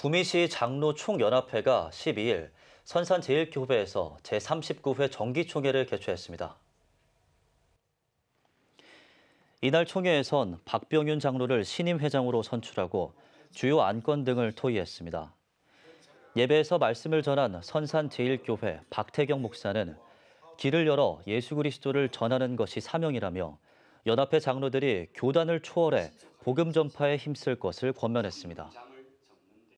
구미시 장로 총연합회가 12일 선산제일교회에서 제39회 정기총회를 개최했습니다. 이날 총회에선 박병윤 장로를 신임 회장으로 선출하고 주요 안건 등을 토의했습니다. 예배에서 말씀을 전한 선산제일교회 박태경 목사는 길을 열어 예수 그리스도를 전하는 것이 사명이라며 연합회 장로들이 교단을 초월해 복음 전파에 힘쓸 것을 권면했습니다.